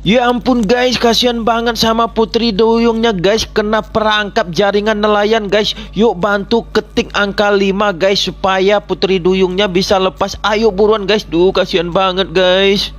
Ya ampun guys, kasihan banget sama Putri Duyungnya guys Kena perangkap jaringan nelayan guys Yuk bantu ketik angka 5 guys Supaya Putri Duyungnya bisa lepas Ayo buruan guys Duh kasihan banget guys